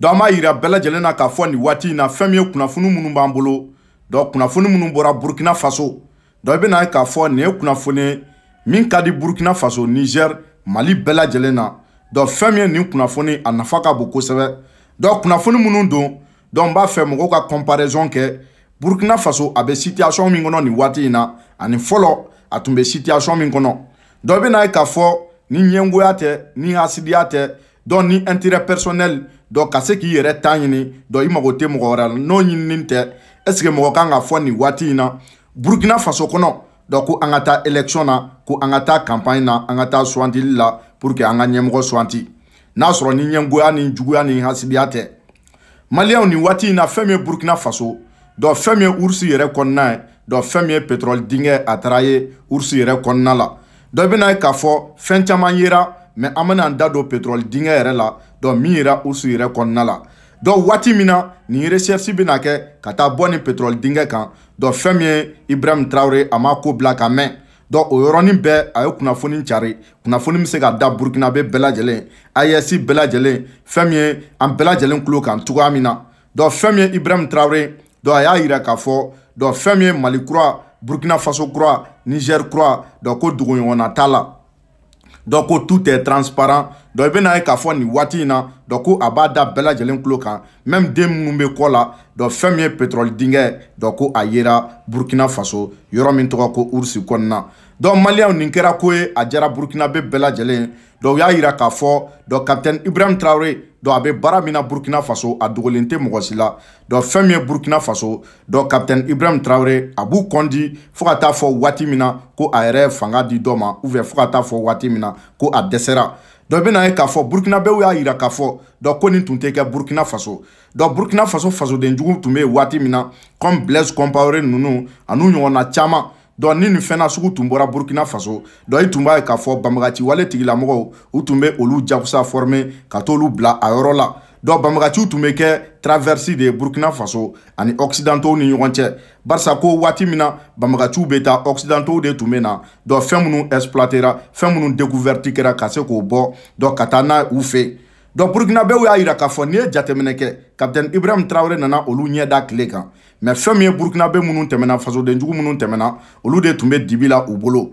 dɔn an b'a yira bɛɛ lajɛlen na k'a fɔ nin waati in na fɛn min ye kunnafoni minnu b'an bolo dɔn kunnafoni minnu bɔra burukina faso dɔn i bɛ na ye k'a fɔ nin ye kunnafoni ye min ka di burukina faso nizɛri mali bɛɛ lajɛlen na dɔn fɛn min ye nin kunnafoni a nafa ka bon kosɛbɛ dɔn kunnafoni minnu don dɔn n b'a fɛ mɔgɔw ka comparaison kɛ burukina faso a bɛ situation min kɔnɔ nin waati in na ani fɔlɔ a tun bɛ situation min kɔnɔ dɔn i bɛ na ye k'a fɔ ni ɲɛngoya tɛ ni hasidiya tɛ dɔn ni intérêt personnel dɔn ka se k'i yɛrɛ ta ɲini dɔn i mago tɛ mɔgɔ wɛrɛ la n'o ɲinini tɛ est ce que mɔgɔ kan ka fɔ nin waati in na burukina faso kɔnɔ dɔn ko an ka taa élection na ko an ka taa campagne na an ka taa sugantili la pour que an e ka ɲɛmɔgɔ suganti n'a sɔrɔ ni ɲɛngoya ni juguya ni hasidiya tɛ maliyɛnw nin waati in na fɛn min ye burukina faso dɔn fɛn min ye urusi yɛrɛ kɔnɔna ye dɔn fɛn min ye pétrole dingɛ a taara ye urusi yɛrɛ kɔnɔna la dɔ bɛ na ye k'a fɔ fɛn caman yera mɛ an benaan da don petrɔli dingɛ yɛrɛ la dɔn min yira usu yɛrɛ kɔnɔna la dɔn waati min na nin recherche bena kɛ ka taa bɔ nin petrɔli dingɛ kan dɔn fɛn min ye ibrahim traure a m'a ko bila ka mɛn dɔn o yɔrɔnin bɛɛ a ye kunnafoni cari kunnafoni be se ka da burukinabe bɛɛ lajɛlen ayɛsi bɛɛ lajɛlen fɛn min ye an bɛɛ lajɛlen kulo kan cogoya min na dɔn fɛn min ye ibrahim traure dɔn a y'a yira k'a fɔ dɔn fɛn min ye mali kura burukina faso kura nigɛri kura dɔn ko dogoɲɔgɔnna t'a la donc ko tout est transparent donc i bɛna ye k'a fɔ nin waati in na donc ko a b'a da bɛɛ lajɛlen tulo kan même den minnu bɛ kɔ la donc fɛn min ye pétrole dingɛ donc ko a yera burkina faso yɔrɔ min tɔgɔ ko urusi kɔnɔna donc maliyɛnw nin kɛra ko ye a diyara burukina bɛ bɛɛ lajɛlen donc u y'a yira k'a fɔ donc capitaine ibrahim traore a bɛ baara min na burkina faso a dogolen tɛ mɔgɔ si la fɛn min ye burkina faso kapitɛni ibrahim traore a b'u kɔndi fɔɔ ka taa fɔ waati min na ko a yɛrɛ fanga di dɔ ma ufɛ fɔɔ ka taa fɔ waati min na ko a dɛsɛra dɔ bena ye k'a fɔ burukinabew y'a yira k'a fɔ dɔ ko nin tun tɛ kɛ burukina faso dɔ burukina faso fasoden jugu tun be yen waati min na comme blaise compaore nunu an'u ɲɔgɔnna caaman dɔn ni nin fɛnna sugu tun bɔra burkina faso dɔn i tun b'a ye k'a fɔ banbagaci wale tigilamɔgɔw u tun bɛ olu jagosa fɔrime ka t'olu bila a yɔrɔ la dɔn banbagaciw tun bɛ kɛ traversi de burkina faso ani occidentaux ni ɲɔgɔn cɛ barisa ko waati min na banbagaciw bɛ taa occidentaux de tun bɛ na dɔn fɛn minnu exploitera fɛn minnu découverte kɛra ka se k'o bɔ dɔn ka taa n'a ye u fɛ yen donc burukinabew y'a yira k'a fɔ n'i ye jateminɛ kɛ kapitɛni ibrahim tarawele nana olu ɲɛ da tile kan mɛ fɛn min ye burukinabe minnu tɛmɛna fasodenjugu minnu tɛmɛna olu de tun bɛ dibi la u bolo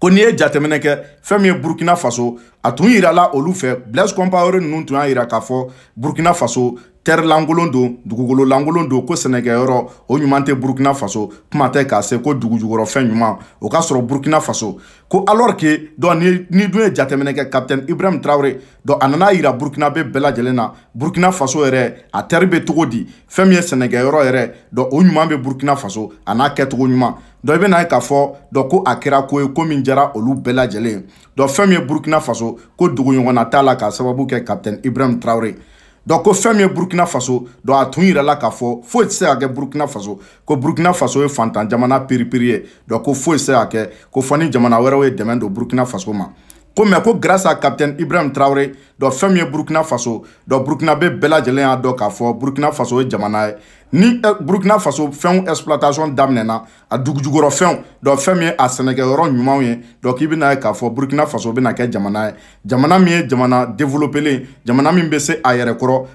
ko n'i ye jateminɛ kɛ fɛn min ye burukina faso a tun yirala olu fɛ blaise compaore ninnu tun y'a yira k'a fɔ burukina faso tɛri lankolon don dugukolo lankolon don ko sɛnɛkɛyɔrɔ o ɲuman tɛ burukina faso kuma tɛ k'a se ko dugu jukɔrɔfɛn ɲuman o ka sɔrɔ burukina faso ko alors que dɔn ni ni dun ye jateminɛ kɛ capitaine ibrahim traore dɔn a nana yira burukina bɛ bɛɛ lajɛlen na burukina faso yɛrɛ a tɛri bɛ cogo di fɛn min ye sɛnɛkɛyɔrɔ yɛrɛ dɔn o ɲuman bɛ burukina faso a n'a kɛcogo ɲuman dɔn i bɛ na ye k'a fɔ dɔn ko a kɛra ko ye ko min jara olu bɛɛ lajɛlen dɔn fɛn min ye burukina faso ko dugu ɲɔgɔnna t'a la k'a sababu kɛ capitaine ibrahim traore donc ko fɛn min ye burukina faso donc a tun yirala k'a fɔ foyi tɛ se ka kɛ burukina faso ko burukina faso ye fantan jamana piripiri ye donc ko foyi tɛ se ka kɛ ko fɔ ni jamana wɛrɛw ye dɛmɛ don burukina faso ma ko mɛ ko grâce à capitaine ibrahim traore dɔ fɛn min ye burukina faso dɔ burukina bɛ bɛɛ lajɛlen y'a dɔn k'a fɔ burukina faso ye jamana ye ni euh, burukina faso fɛnw exploitation daminɛna a dugujugɔrɔ fɛnw dɔ fɛn min ye a sɛnɛkɛyɔrɔ ɲumanw ye dɔ k'i bɛna ye k'a fɔ burukina faso bɛna kɛ jamana ye jamana min ye jamana développelen jamana min bɛ se a yɛrɛ kɔrɔ